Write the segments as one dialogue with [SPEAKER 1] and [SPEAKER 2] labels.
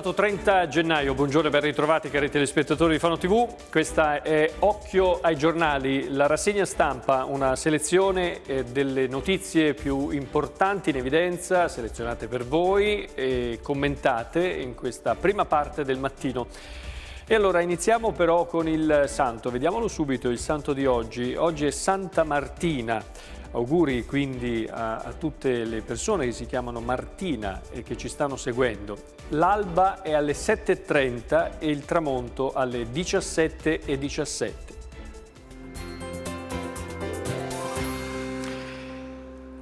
[SPEAKER 1] sabato 30 gennaio, buongiorno e ben ritrovati cari telespettatori di Fano TV, questa è Occhio ai giornali, la rassegna stampa, una selezione eh, delle notizie più importanti in evidenza, selezionate per voi e commentate in questa prima parte del mattino. E allora iniziamo però con il santo, vediamolo subito il santo di oggi, oggi è Santa Martina, Auguri quindi a, a, tutte le persone che si chiamano Martina e che ci stanno seguendo. L'alba è alle 7.30 e il tramonto alle 17.17. .17.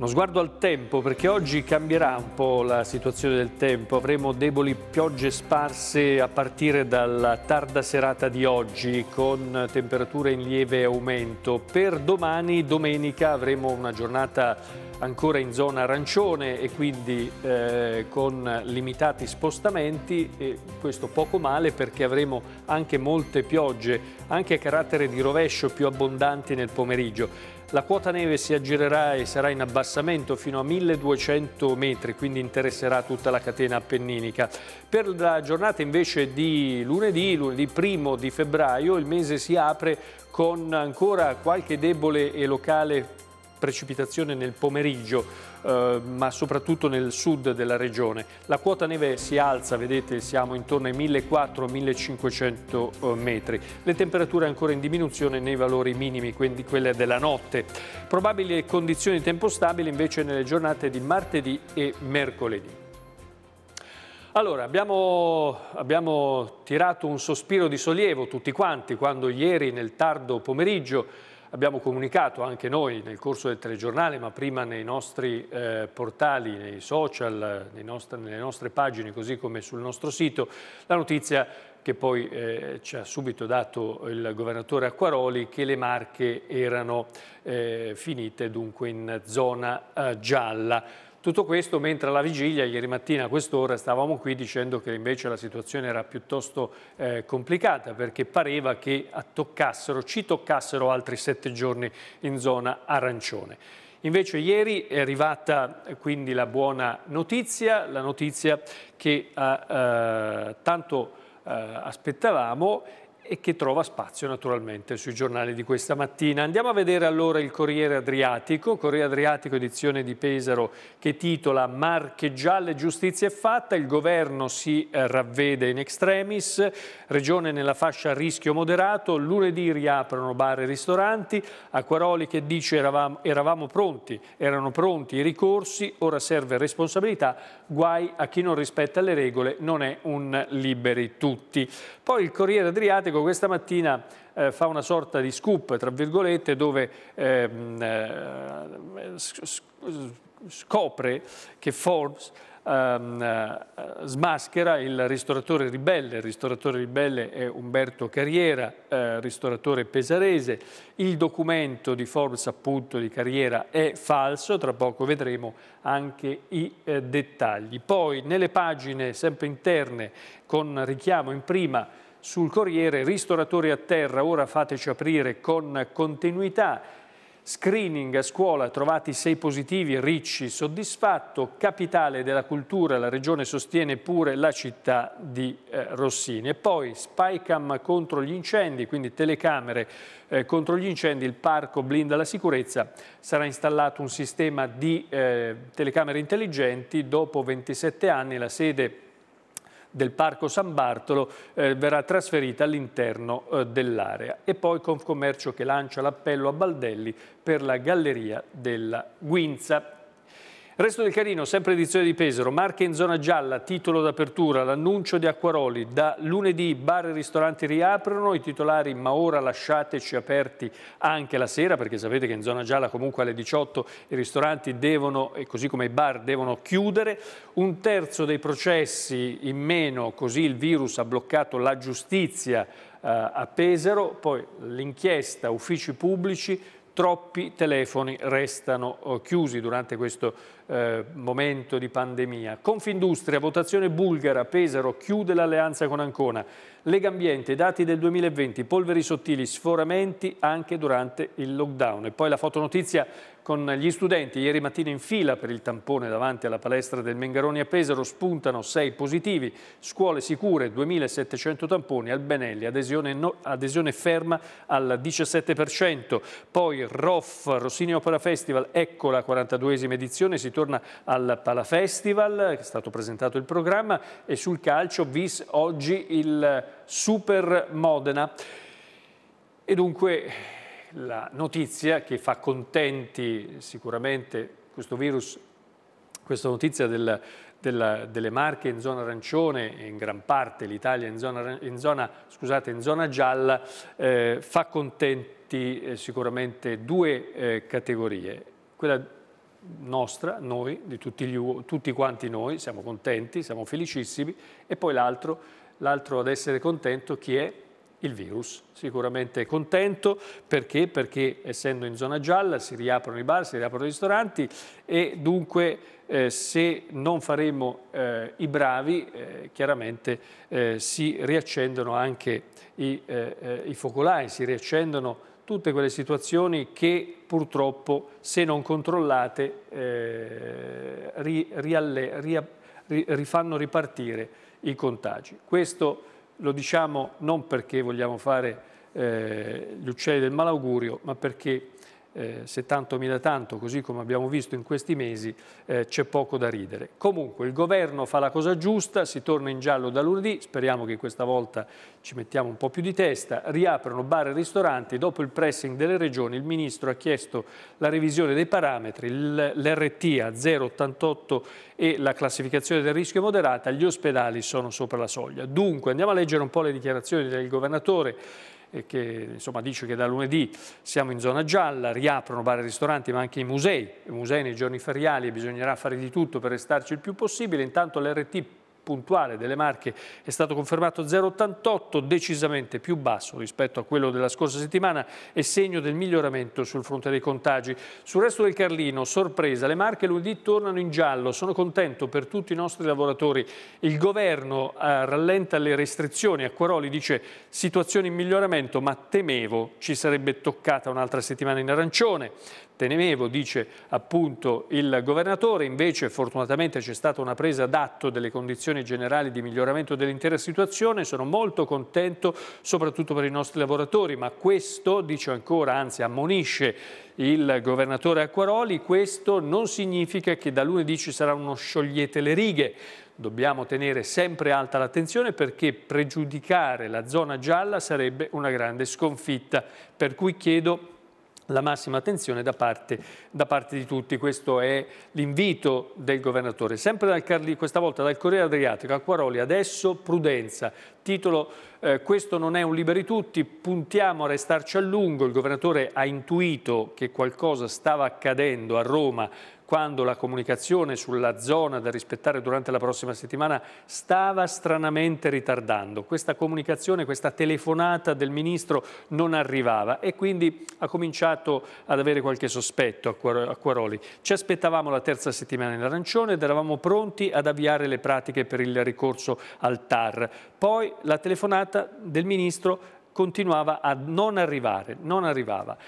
[SPEAKER 1] Uno sguardo al tempo, perché oggi cambierà un po' la situazione del tempo. Avremo deboli piogge sparse a partire dalla tarda serata di oggi, con temperature in lieve aumento. Per domani, domenica, avremo una giornata ancora in zona arancione e quindi eh, con limitati spostamenti e questo poco male perché avremo anche molte piogge anche a carattere di rovescio più abbondanti nel pomeriggio. La quota neve si aggirerà e sarà in abbassamento fino a 1200 metri, quindi interesserà tutta la catena appenninica. Per la giornata invece di lunedì, lunedì primo di febbraio, il mese si apre con ancora qualche debole e locale precipitazione nel pomeriggio, eh, ma soprattutto nel sud della regione. La quota neve si alza, vedete, siamo intorno ai 1400-1500 eh, metri. Le temperature ancora in diminuzione nei valori minimi, quindi quelle della notte. Probabili condizioni di tempo stabili invece nelle giornate di martedì e mercoledì. Allora, abbiamo, abbiamo tirato un sospiro di sollievo tutti quanti quando ieri nel tardo pomeriggio Abbiamo comunicato anche noi nel corso del telegiornale, ma prima nei nostri eh, portali, nei social, nei nostri, nelle nostre pagine, così come sul nostro sito, la notizia che poi eh, ci ha subito dato il governatore Acquaroli che le Marche erano eh, finite dunque in zona eh, gialla. Tutto questo mentre alla vigilia, ieri mattina a quest'ora, stavamo qui dicendo che invece la situazione era piuttosto eh, complicata perché pareva che toccassero, ci toccassero altri sette giorni in zona arancione. Invece ieri è arrivata eh, quindi la buona notizia, la notizia che eh, eh tanto eh, aspettavamo e che trova spazio naturalmente sui giornali di questa mattina. Andiamo a vedere allora il Corriere Adriatico, Corriere Adriatico edizione di Pesaro che titola Marche gialle, giustizia è fatta, il governo si eh, ravvede in extremis, regione nella fascia a rischio moderato, lunedì riaprono bar e ristoranti, Acquaroli che dice eravamo, eravamo pronti, erano pronti i ricorsi, ora serve responsabilità, guai a chi non rispetta le regole, non è un liberi tutti. Poi il Corriere Adriatico Grafico questa mattina eh, fa una sorta di scoop, tra virgolette, dove ehm, eh, scopre che Forbes ehm, eh, smaschera il ristoratore ribelle, il ristoratore ribelle è Umberto Carriera, eh, ristoratore pesarese, il documento di Forbes appunto di Carriera è falso, tra poco vedremo anche i eh, dettagli. Poi nelle pagine sempre interne con richiamo in prima sul Corriere, ristoratori a terra, ora fateci aprire con continuità. Screening a scuola, trovati sei positivi, Ricci soddisfatto, capitale della cultura, la regione sostiene pure la città di eh, Rossini. E poi Spycam contro gli incendi, quindi telecamere eh, contro gli incendi, il parco blinda la sicurezza, sarà installato un sistema di eh, telecamere intelligenti, dopo 27 anni la sede del Parco San Bartolo eh, verrà trasferita all'interno eh, dell'area. E poi Confcommercio che lancia l'appello a Baldelli per la Galleria della Guinza Resto del Carino, sempre edizione di Pesaro, Marche in zona gialla, titolo d'apertura, l'annuncio di Acquaroli, da lunedì bar e ristoranti riaprono, i titolari ma ora lasciateci aperti anche la sera perché sapete che in zona gialla comunque alle 18 i ristoranti devono, e così come i bar, devono chiudere, un terzo dei processi in meno, così il virus ha bloccato la giustizia eh, a Pesaro, poi l'inchiesta uffici pubblici, troppi telefoni restano eh, chiusi durante questo eh, momento di pandemia. Confindustria, votazione bulgara, Pesaro chiude l'alleanza con Ancona. Legambiente, dati del 2020, polveri sottili, sforamenti anche durante il lockdown. E poi la fotonotizia con gli studenti, ieri mattina in fila per il tampone davanti alla palestra del Mengaroni a Pesaro, spuntano 6 positivi, scuole sicure, 2700 tamponi, al Benelli, adesione, no, adesione ferma al 17%. Poi ROF, Rossini Opera Festival, ecco la 42esima edizione, si torna ritorna al Palafestival, è stato presentato il programma, e sul calcio vis oggi il Super Modena. E dunque la notizia che fa contenti sicuramente questo virus, questa notizia del, della, delle Marche in zona arancione e in gran parte l'Italia in, in, in zona, gialla, eh, fa contenti eh, sicuramente due eh, categorie, quella nostra, noi, di tutti, gli, tutti quanti noi, siamo contenti, siamo felicissimi, e poi l'altro, l'altro ad essere contento chi è? il virus. Sicuramente è contento perché? perché? essendo in zona gialla si riaprono i bar, si riaprono i ristoranti e dunque eh, se non faremo eh, i bravi eh, chiaramente eh, si riaccendono anche i, eh, eh, i focolai, si riaccendono tutte quelle situazioni che purtroppo se non controllate eh, ri, rialle, ria, ri, rifanno ripartire i contagi. Questo lo diciamo non perché vogliamo fare eh, gli uccelli del malaugurio, ma perché eh, se tanto mi da tanto, così come abbiamo visto in questi mesi, eh, c'è poco da ridere. Comunque il governo fa la cosa giusta, si torna in giallo da lunedì, speriamo che questa volta ci mettiamo un po' più di testa, riaprono bar e ristoranti, dopo il pressing delle regioni il ministro ha chiesto la revisione dei parametri, l'RT a 0,88 e la classificazione del rischio moderata, gli ospedali sono sopra la soglia. Dunque andiamo a leggere un po' le dichiarazioni del governatore che insomma, dice che da lunedì siamo in zona gialla, riaprono bar e ristoranti ma anche i musei, i musei nei giorni feriali e bisognerà fare di tutto per restarci il più possibile, intanto l'RT puntuale delle Marche è stato confermato 0,88, decisamente più basso rispetto a quello della scorsa settimana e segno del miglioramento sul fronte dei contagi. Sul resto del Carlino, sorpresa, le Marche lunedì tornano in giallo, sono contento per tutti i nostri lavoratori. Il governo eh, rallenta le restrizioni, Acquaroli dice situazione in miglioramento ma temevo ci sarebbe toccata un'altra settimana in arancione tenemevo, dice appunto il governatore, invece fortunatamente c'è stata una presa d'atto delle condizioni generali di miglioramento dell'intera situazione, sono molto contento soprattutto per i nostri lavoratori, ma questo, dice ancora, anzi ammonisce il governatore Acquaroli, questo non significa che da lunedì ci sarà uno sciogliete le righe, Dobbiamo tenere sempre alta l'attenzione perché pregiudicare la zona gialla sarebbe una grande sconfitta. Per cui chiedo la massima attenzione da parte, da parte, di tutti. Questo è l'invito del governatore. Sempre dal Carli, questa volta dal Corriere Adriatico, a Quaroli, adesso prudenza. Titolo eh, Questo non è un liberi tutti, puntiamo a restarci a lungo. Il governatore ha intuito che qualcosa stava accadendo a Roma quando la comunicazione sulla zona da rispettare durante la prossima settimana stava stranamente ritardando. Questa comunicazione, questa telefonata del Ministro non arrivava e quindi ha cominciato ad avere qualche sospetto a Quaroli. Ci aspettavamo la terza settimana in arancione ed eravamo pronti ad avviare le pratiche per il ricorso al TAR. Poi la telefonata del Ministro continuava a non arrivare, non arrivava.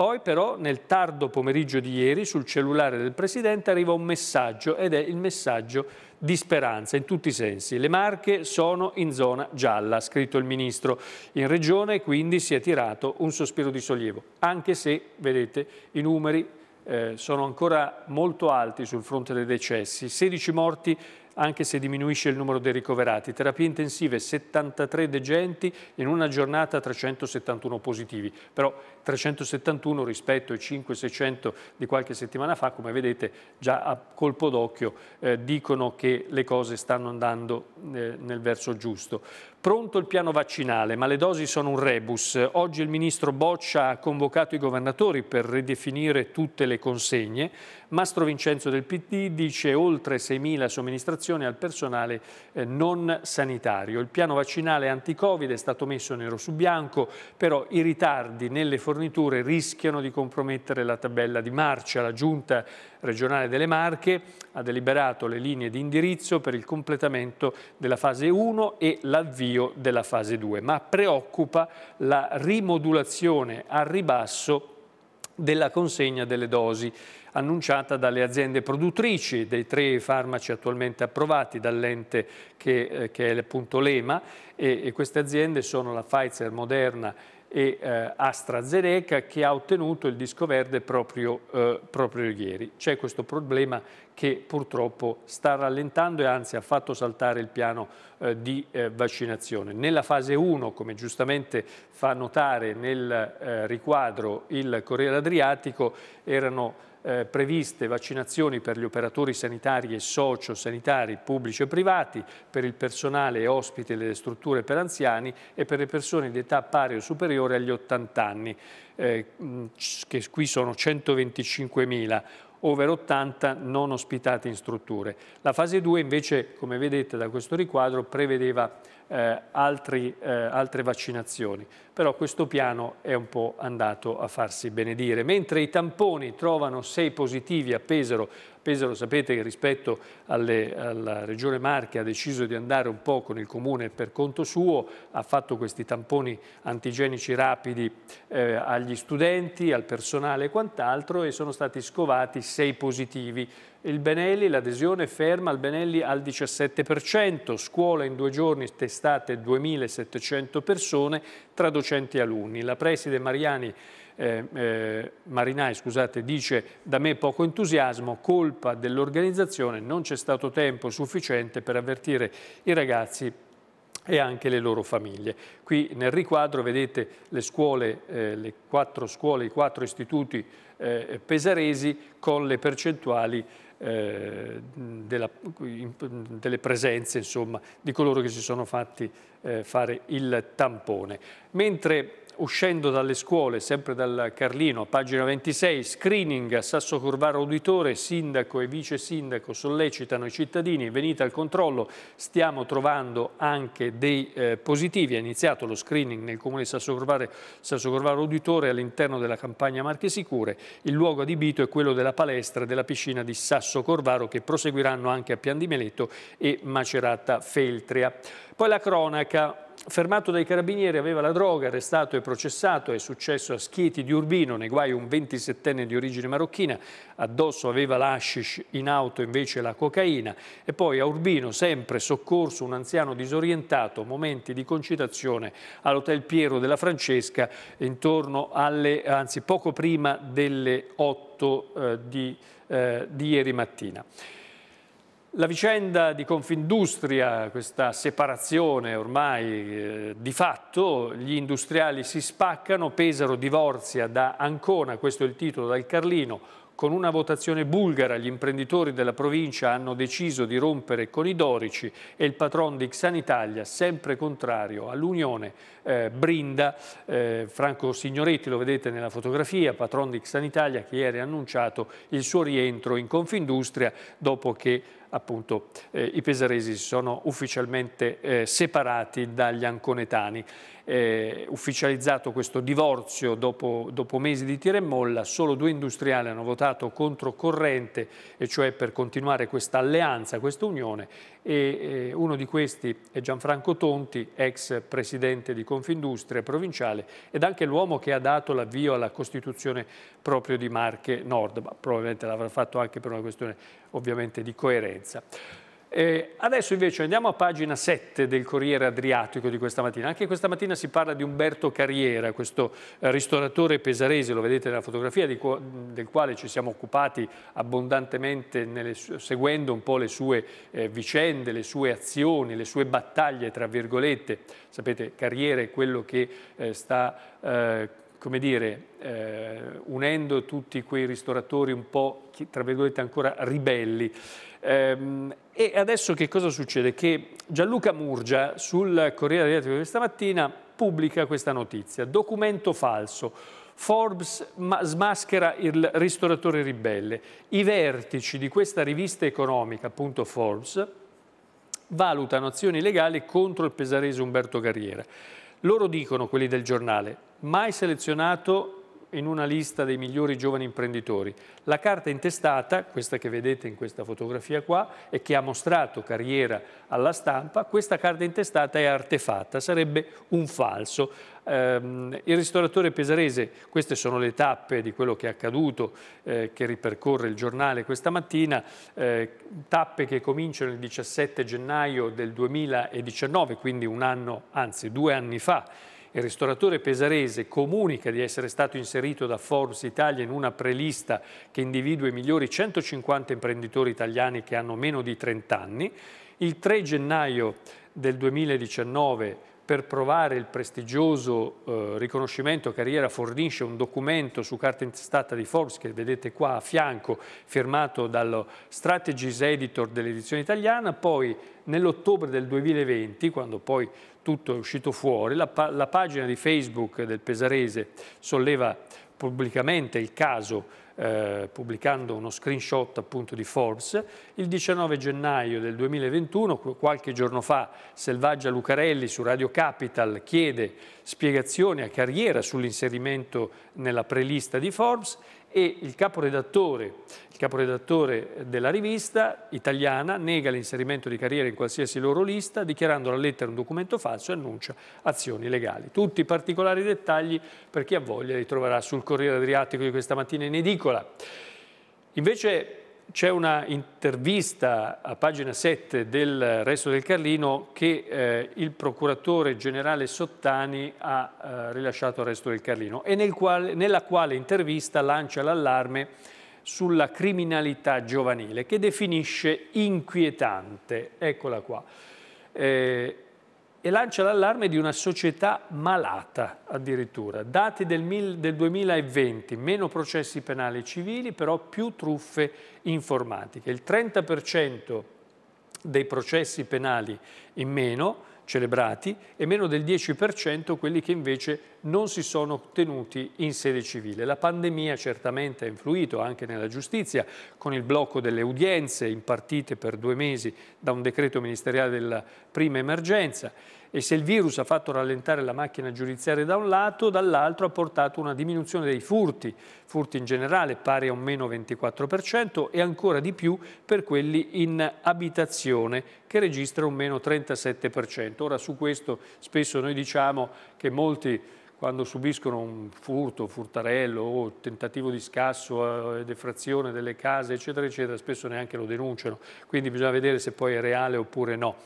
[SPEAKER 1] Poi però nel tardo pomeriggio di ieri sul cellulare del Presidente arriva un messaggio ed è il messaggio di speranza in tutti i sensi. Le Marche sono in zona gialla, ha scritto il Ministro. In Regione e quindi si è tirato un sospiro di sollievo, anche se, vedete, i numeri eh, sono ancora molto alti sul fronte dei decessi. 16 morti anche se diminuisce il numero dei ricoverati. Terapie intensive 73 degenti in una giornata 371 positivi, però 371 rispetto ai 5-600 di qualche settimana fa, come vedete già a colpo d'occhio eh, dicono che le cose stanno andando eh, nel verso giusto. Pronto il piano vaccinale, ma le dosi sono un rebus. Oggi il ministro Boccia ha convocato i governatori per ridefinire tutte le consegne. Mastro Vincenzo del PD dice oltre 6.000 somministrazioni al personale eh, non sanitario. Il piano vaccinale anti-Covid è stato messo nero su bianco, però i ritardi nelle forniture rischiano di compromettere la tabella di marcia. La Giunta regionale delle Marche ha deliberato le linee di indirizzo per il completamento della fase 1 e l'avvio l'avvio della fase 2, ma preoccupa la rimodulazione al ribasso della consegna delle dosi annunciata dalle aziende produttrici dei tre farmaci attualmente approvati dall'ente che, eh, che, è appunto l'EMA e, e queste aziende sono la Pfizer, Moderna e eh, AstraZeneca che ha ottenuto il disco verde proprio, eh, proprio ieri. C'è questo problema che purtroppo sta rallentando e anzi ha fatto saltare il piano eh, di eh, vaccinazione. Nella fase 1, come giustamente fa notare nel eh, riquadro il Corriere Adriatico, erano eh, previste vaccinazioni per gli operatori sanitari e sociosanitari pubblici e privati, per il personale e ospite delle strutture per anziani e per le persone di età pari o superiore agli 80 anni, eh, che qui sono 125.000 over 80 non ospitati in strutture. La fase 2 invece, come vedete da questo riquadro, prevedeva eh, altri, eh, altre vaccinazioni. Però questo piano è un po' andato a farsi benedire. Mentre i tamponi trovano sei positivi a Pesaro, Pesaro sapete che rispetto alle, alla Regione Marche ha deciso di andare un po' con il Comune per conto suo, ha fatto questi tamponi antigenici rapidi eh, agli studenti, al personale e quant'altro e sono stati scovati sei positivi il Benelli, l'adesione ferma al Benelli al 17%, scuola in due giorni testate 2.700 persone tra docenti e alunni. La preside Mariani, eh, eh, Marinai scusate, dice da me poco entusiasmo, colpa dell'organizzazione, non c'è stato tempo sufficiente per avvertire i ragazzi e anche le loro famiglie. Qui nel riquadro vedete le scuole, eh, le quattro scuole, i quattro istituti eh, pesaresi con le percentuali eh, della, delle presenze insomma, di coloro che si sono fatti eh, fare il tampone. Mentre uscendo dalle scuole, sempre dal Carlino, pagina 26, screening a Sasso Corvaro Auditore, sindaco e vice sindaco sollecitano i cittadini, venite al controllo, stiamo trovando anche dei eh, positivi, è iniziato lo screening nel comune di Sasso Corvaro, Sasso Corvaro Uditore all'interno della campagna Marche Sicure, il luogo adibito è quello della palestra e della piscina di Sasso Corvaro che proseguiranno anche a Pian di Meleto e Macerata Feltria. Poi la cronaca, Fermato dai carabinieri aveva la droga, arrestato e processato, è successo a Schieti di Urbino, nei guai un 27enne di origine marocchina, addosso aveva l'ashish, in auto invece la cocaina e poi a Urbino sempre soccorso un anziano disorientato, momenti di concitazione all'Hotel Piero della Francesca intorno alle, anzi poco prima delle 8 eh, di, eh, di ieri mattina. La vicenda di Confindustria, questa separazione ormai eh, di fatto, gli industriali si spaccano, Pesaro divorzia da Ancona, questo è il titolo dal Carlino, con una votazione bulgara gli imprenditori della provincia hanno deciso di rompere con i dorici e il patron di Xanitalia, sempre contrario all'Unione, eh, brinda. Eh, Franco Signoretti lo vedete nella fotografia, patron di Xanitalia che ieri ha annunciato il suo rientro in Confindustria dopo che appunto eh, i pesaresi si sono ufficialmente eh, separati dagli anconetani eh, ufficializzato questo divorzio dopo, dopo mesi di tira e molla, solo due industriali hanno votato controcorrente, e cioè per continuare questa alleanza, questa unione, e eh, uno di questi è Gianfranco Tonti, ex presidente di Confindustria provinciale ed anche l'uomo che ha dato l'avvio alla costituzione proprio di Marche Nord, ma probabilmente l'avrà fatto anche per una questione ovviamente di coerenza. Eh, adesso invece andiamo a pagina 7 del Corriere Adriatico di questa mattina. Anche questa mattina si parla di Umberto Carriera, questo eh, ristoratore pesarese, lo vedete nella fotografia, del quale ci siamo occupati abbondantemente nelle, seguendo un po' le sue eh, vicende, le sue azioni, le sue battaglie, tra virgolette. Sapete, Carriera è quello che eh, sta eh, come dire, eh, unendo tutti quei ristoratori un po', tra virgolette, ancora ribelli. Ehm, e adesso che cosa succede? Che Gianluca Murgia sul Corriere dell'Attico di questa mattina pubblica questa notizia, documento falso, Forbes smaschera il ristoratore ribelle. I vertici di questa rivista economica, appunto Forbes, valutano azioni legali contro il pesarese Umberto Carriera. Loro dicono, quelli del giornale, mai selezionato in una lista dei migliori giovani imprenditori. La carta intestata, questa che vedete in questa fotografia qua, e che ha mostrato carriera alla stampa, questa carta intestata è artefatta, sarebbe un falso. Ehm, il ristoratore pesarese, queste sono le tappe di quello che è accaduto, eh, che ripercorre il giornale questa mattina, eh, tappe che cominciano il 17 gennaio del 2019, quindi un anno, anzi due anni fa, il ristoratore pesarese comunica di essere stato inserito da Forbes Italia in una prelista che individua i migliori 150 imprenditori italiani che hanno meno di 30 anni. Il 3 gennaio del 2019 per provare il prestigioso eh, riconoscimento Carriera fornisce un documento su carta intestata di Forbes che vedete qua a fianco firmato dallo Strategies Editor dell'edizione italiana, poi nell'ottobre del 2020, quando poi tutto è uscito fuori, la, la pagina di Facebook del Pesarese solleva pubblicamente il caso eh, pubblicando uno screenshot appunto di Forbes, il 19 gennaio del 2021, qualche giorno fa, Selvaggia Lucarelli su Radio Capital chiede spiegazioni a carriera sull'inserimento nella prelista di Forbes e il caporedattore, il caporedattore della rivista italiana nega l'inserimento di carriere in qualsiasi loro lista dichiarando la lettera un documento falso e annuncia azioni legali. Tutti i particolari dettagli per chi ha voglia li troverà sul Corriere Adriatico di questa mattina in edicola. Invece c'è una intervista a pagina 7 del Resto del Carlino che eh, il procuratore generale Sottani ha eh, rilasciato al Resto del Carlino e nel quale, nella quale intervista lancia l'allarme sulla criminalità giovanile che definisce inquietante. Eccola qua. Eh, e lancia l'allarme di una società malata addirittura. Dati del, mil, del 2020, meno processi penali civili, però più truffe informatiche. Il 30% dei processi penali in meno, celebrati e meno del 10% quelli che invece non si sono tenuti in sede civile. La pandemia certamente ha influito anche nella giustizia con il blocco delle udienze impartite per due mesi da un decreto ministeriale della prima emergenza e se il virus ha fatto rallentare la macchina giudiziaria da un lato, dall'altro ha portato a una diminuzione dei furti, furti in generale pari a un meno 24% e ancora di più per quelli in abitazione che registra un meno 37%. Ora su questo spesso noi diciamo che molti quando subiscono un furto, furtarello o tentativo di scasso, eh, defrazione delle case, eccetera, eccetera, spesso neanche lo denunciano. Quindi bisogna vedere se poi è reale oppure no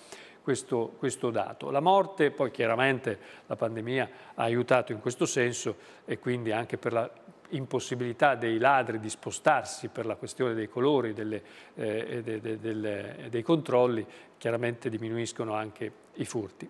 [SPEAKER 1] questo, questo, dato. La morte, poi chiaramente la pandemia ha aiutato in questo senso e quindi anche per la impossibilità dei ladri di spostarsi per la questione dei colori eh, e eh, de, de, de, dei controlli, chiaramente diminuiscono anche i furti.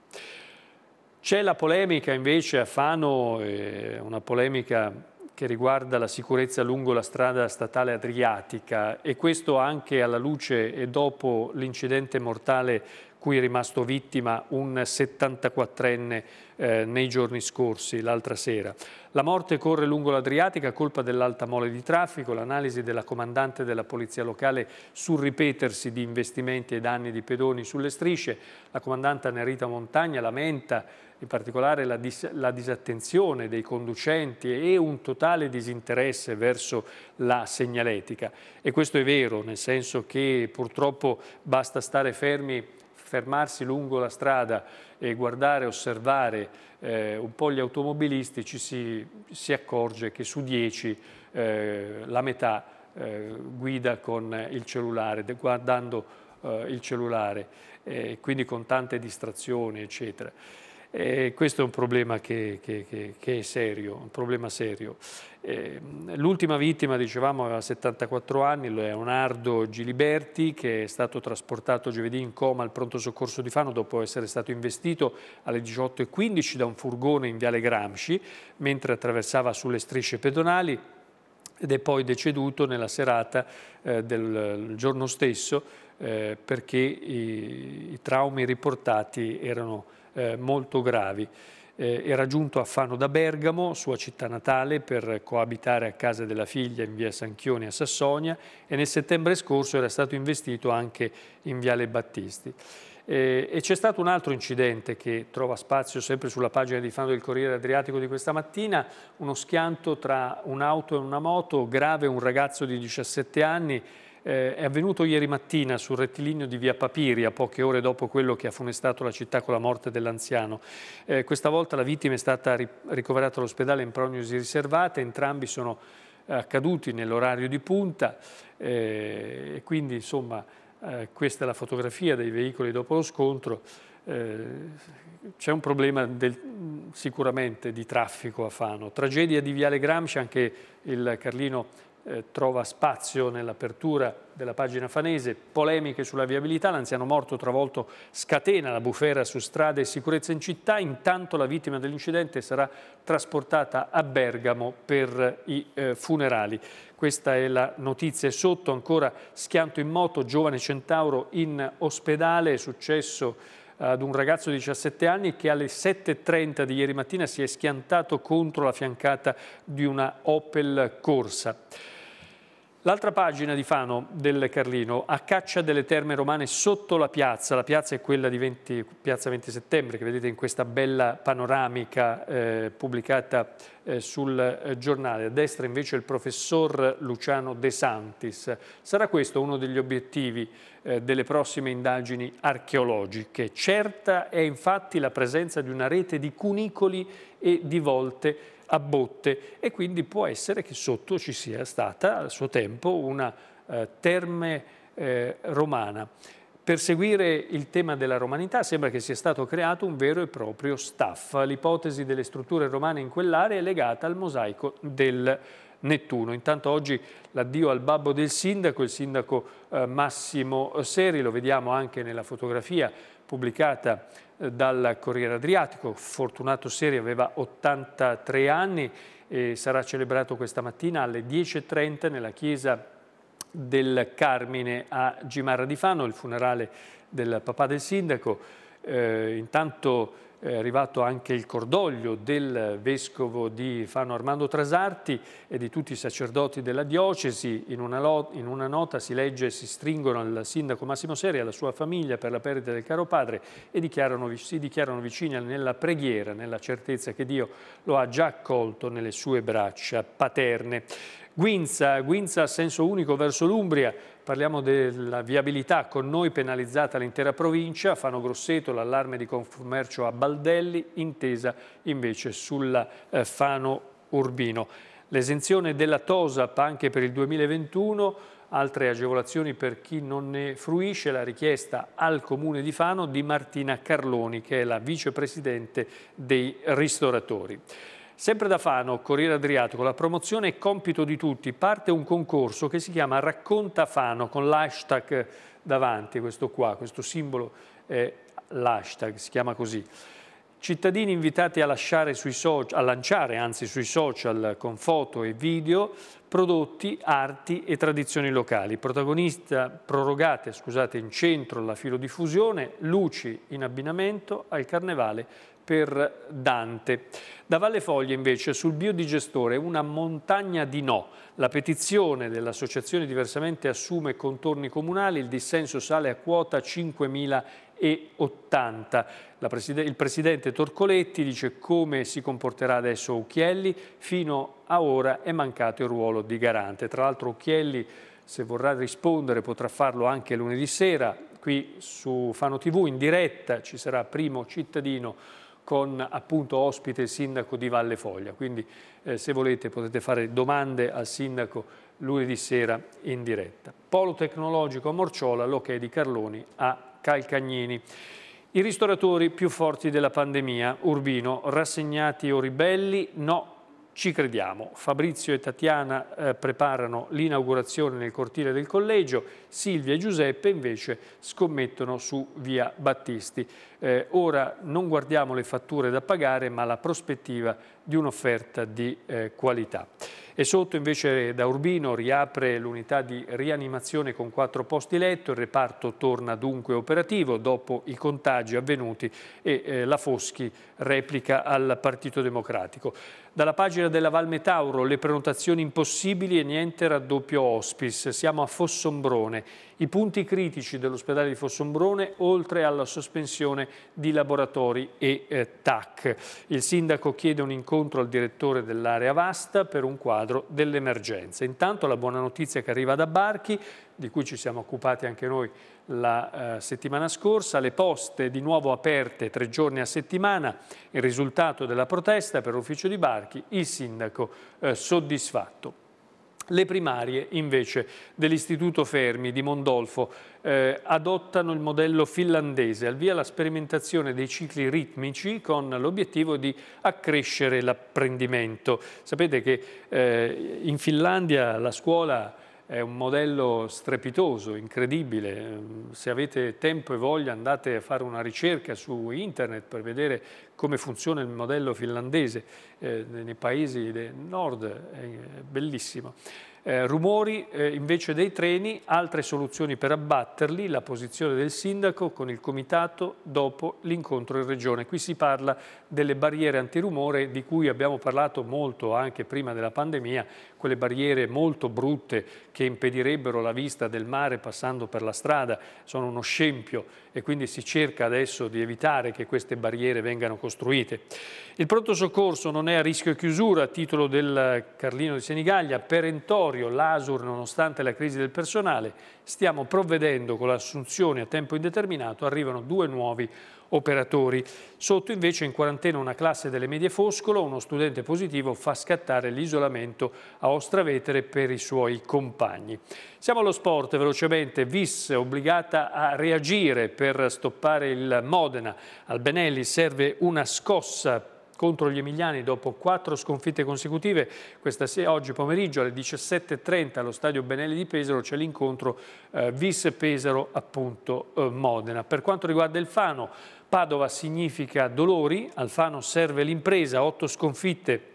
[SPEAKER 1] C'è la polemica invece a Fano, eh, una polemica che riguarda la sicurezza lungo la strada statale adriatica e questo anche alla luce e dopo l'incidente mortale cui è rimasto vittima un 74enne eh, nei giorni scorsi, l'altra sera. La morte corre lungo l'Adriatica, colpa dell'alta mole di traffico, l'analisi della comandante della polizia locale sul ripetersi di investimenti e danni di pedoni sulle strisce. La comandante Nerita Montagna lamenta in particolare la, dis la, disattenzione dei conducenti e un totale disinteresse verso la segnaletica. E questo è vero, nel senso che purtroppo basta stare fermi fermarsi lungo la strada e guardare, osservare eh, un po' gli automobilisti, ci si, si accorge che su 10 eh, la metà eh, guida con il cellulare, guardando eh, il cellulare, eh, quindi con tante distrazioni, eccetera. Eh, questo è un problema che, che, che, che, è serio, un problema serio. Eh, l'ultima vittima, dicevamo, aveva 74 anni, Leonardo Giliberti, che è stato trasportato giovedì in coma al pronto soccorso di Fano dopo essere stato investito alle 18.15 da un furgone in Viale Gramsci, mentre attraversava sulle strisce pedonali ed è poi deceduto nella serata eh, del giorno stesso eh, perché i, i traumi riportati erano eh, molto gravi. Eh, era giunto a Fano da Bergamo, sua città natale, per coabitare a casa della figlia in via Sanchioni a Sassonia e nel settembre scorso era stato investito anche in Viale Battisti. Eh, e c'è stato un altro incidente che trova spazio sempre sulla pagina di Fano del Corriere Adriatico di questa mattina, uno schianto tra un'auto e una moto, grave un ragazzo di 17 anni eh, è avvenuto ieri mattina sul rettilineo di via Papiria, poche ore dopo quello che ha funestato la città con la morte dell'anziano. Eh, questa volta la vittima è stata ri ricoverata all'ospedale in prognosi riservata, entrambi sono accaduti nell'orario di punta eh, e quindi insomma eh, questa è la fotografia dei veicoli dopo lo scontro. Eh, c'è un problema del, sicuramente di traffico a Fano. Tragedia di Viale Gramsci, anche il Carlino eh, trova spazio nell'apertura della pagina fanese, polemiche sulla viabilità, l'anziano morto travolto scatena la bufera su strade e sicurezza in città, intanto la vittima dell'incidente sarà trasportata a Bergamo per eh, i eh, funerali. Questa è la notizia sotto ancora schianto in moto, giovane centauro in ospedale, è successo eh, ad un ragazzo di 17 anni che alle 7.30 di ieri mattina si è schiantato contro la fiancata di una Opel Corsa. L'altra pagina di Fano del Carlino, a caccia delle terme romane sotto la piazza, la piazza è quella di 20, piazza 20 settembre che vedete in questa bella panoramica eh, pubblicata eh, sul eh, giornale, a destra invece il professor Luciano De Santis. Sarà questo uno degli obiettivi eh, delle prossime indagini archeologiche. Certa è infatti la presenza di una rete di cunicoli e di volte a botte e quindi può essere che sotto ci sia stata a suo tempo una eh, terme eh, romana. Per seguire il tema della romanità sembra che sia stato creato un vero e proprio staff. L'ipotesi delle strutture romane in quell'area è legata al mosaico del Nettuno. Intanto oggi l'addio al babbo del sindaco, il sindaco eh, Massimo Seri, lo vediamo anche nella fotografia pubblicata eh, dal Corriere Adriatico. Fortunato Seri aveva 83 anni e sarà celebrato questa mattina alle 10.30 nella chiesa del Carmine a Gimarra di Fano, il funerale del papà del sindaco. Eh, intanto è arrivato anche il cordoglio del Vescovo di Fano Armando Trasarti e di tutti i sacerdoti della diocesi. In una, in una nota si legge e si stringono al sindaco Massimo Seri e alla sua famiglia per la perdita del caro padre e dichiarano, si dichiarano vicini nella preghiera, nella certezza che Dio lo ha già accolto nelle sue braccia paterne. Guinza, Guinza a senso unico verso l'Umbria, Parliamo della viabilità con noi penalizzata l'intera provincia, Fano Grosseto, l'allarme di commercio a Baldelli, intesa invece sulla eh, Fano Urbino. L'esenzione della TOSAP anche per il 2021, altre agevolazioni per chi non ne fruisce, la richiesta al Comune di Fano di Martina Carloni, che è la vicepresidente dei ristoratori. Sempre da Fano, Corriere Adriatico, la promozione è compito di tutti, parte un concorso che si chiama Racconta Fano con l'hashtag davanti, questo qua, questo simbolo è l'hashtag, si chiama così. Cittadini invitati a, social, a lanciare anzi, sui social con foto e video prodotti, arti e tradizioni locali. Protagonista prorogate scusate, in centro la filodiffusione, luci in abbinamento al carnevale per Dante. Da Valle Foglie invece sul biodigestore una montagna di no. La petizione dell'associazione diversamente assume contorni comunali, il dissenso sale a quota 5.080. e Preside il presidente Torcoletti dice come si comporterà adesso Occhielli, fino a ora è mancato il ruolo di garante. Tra l'altro Occhielli se vorrà rispondere potrà farlo anche lunedì sera qui su Fano TV in diretta, ci sarà primo cittadino con appunto ospite il sindaco di Valle Foglia. Quindi eh, se volete potete fare domande al sindaco lunedì sera in diretta. Polo tecnologico a Morciola, l'ok di Carloni a Calcagnini. I ristoratori più forti della pandemia, Urbino, rassegnati o ribelli? No, ci crediamo. Fabrizio e Tatiana eh, preparano l'inaugurazione nel cortile del collegio, Silvia e Giuseppe invece scommettono su via Battisti. Eh, ora non guardiamo le fatture da pagare ma la prospettiva di un'offerta di eh, qualità. E sotto invece da Urbino riapre l'unità di rianimazione con quattro posti letto, il reparto torna dunque operativo dopo i contagi avvenuti e eh, la Foschi replica al Partito Democratico. Dalla pagina della Valme Tauro le prenotazioni impossibili e niente raddoppio hospice, siamo a Fossombrone, i punti critici dell'ospedale di Fossombrone oltre alla sospensione di laboratori e eh, TAC. Il sindaco chiede un incontro al direttore dell'area vasta per un quadro dell'emergenza. Intanto la buona notizia che arriva da Barchi, di cui ci siamo occupati anche noi la eh, settimana scorsa, le poste di nuovo aperte tre giorni a settimana, il risultato della protesta per l'ufficio di Barchi, il sindaco eh, soddisfatto. Le primarie invece dell'Istituto Fermi di Mondolfo eh, adottano il modello finlandese, al via la sperimentazione dei cicli ritmici con l'obiettivo di accrescere l'apprendimento. Sapete che eh, in Finlandia la scuola è un modello strepitoso, incredibile. Ehm, se avete tempo e voglia andate a fare una ricerca su internet per vedere come funziona il modello finlandese eh, nei paesi del nord, è bellissimo. Eh, rumori eh, invece dei treni, altre soluzioni per abbatterli, la posizione del sindaco con il comitato dopo l'incontro in regione. Qui si parla delle barriere antirumore di cui abbiamo parlato molto anche prima della pandemia, quelle barriere molto brutte che impedirebbero la vista del mare passando per la strada, sono uno scempio e quindi si cerca adesso di evitare che queste barriere vengano costruite. Il pronto soccorso non è a rischio chiusura, a titolo del Carlino di Senigallia, perentorio territorio, l'ASUR, nonostante la crisi del personale, stiamo provvedendo con l'assunzione a tempo indeterminato, arrivano due nuovi operatori. Sotto invece in quarantena una classe delle medie Foscolo, uno studente positivo fa scattare l'isolamento a Ostravetere per i suoi compagni. Siamo allo sport, velocemente, Vis obbligata a reagire per stoppare il Modena. Al Benelli serve una scossa contro gli emiliani dopo quattro sconfitte consecutive. Questa sera, oggi pomeriggio alle 17.30 allo stadio Benelli di Pesaro c'è l'incontro eh, Vis Pesaro appunto eh, Modena. Per quanto riguarda il Fano, Padova significa dolori, al Fano serve l'impresa, otto sconfitte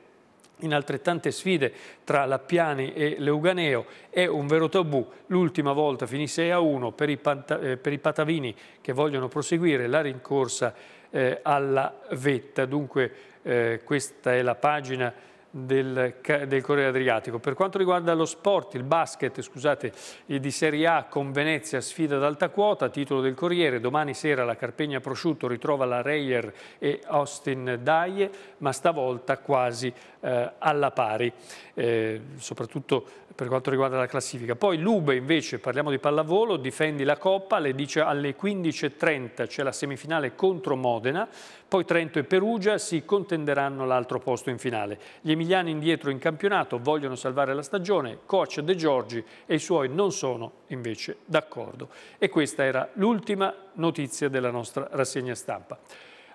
[SPEAKER 1] in altrettante sfide tra Lappiani e Leuganeo è un vero tabù. L'ultima volta finì 6 a 1 per i, eh, per i Patavini che vogliono proseguire la rincorsa eh, alla vetta. Dunque eh, questa è la pagina del, del, Corriere Adriatico. Per quanto riguarda lo sport, il basket, scusate, eh, di Serie A con Venezia sfida ad alta quota, titolo del Corriere, domani sera la Carpegna Prosciutto ritrova la Reyer e Austin Daie, ma stavolta quasi eh, alla pari, eh, soprattutto per quanto riguarda la classifica. Poi Lube invece, parliamo di pallavolo, difendi la Coppa, le dice alle 15.30 c'è la semifinale contro Modena, poi Trento e Perugia si contenderanno l'altro posto in finale. Gli emiliani indietro in campionato vogliono salvare la stagione, coach De Giorgi e i suoi non sono invece d'accordo. E questa era l'ultima notizia della nostra rassegna stampa.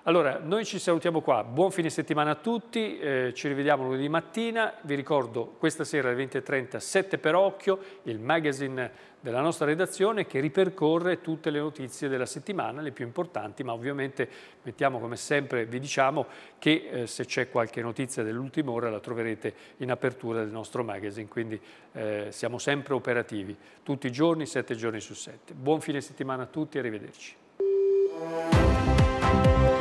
[SPEAKER 1] Allora, noi ci salutiamo qua, buon fine settimana a tutti, eh, ci rivediamo lunedì mattina, vi ricordo questa sera alle 20.30 7 per occhio, il magazine della nostra redazione che ripercorre tutte le notizie della settimana, le più importanti, ma ovviamente mettiamo come sempre, vi diciamo che eh, se c'è qualche notizia dell'ultima ora la troverete in apertura del nostro magazine, quindi eh, siamo sempre operativi, tutti i giorni, 7 giorni su 7. Buon fine settimana a tutti e arrivederci.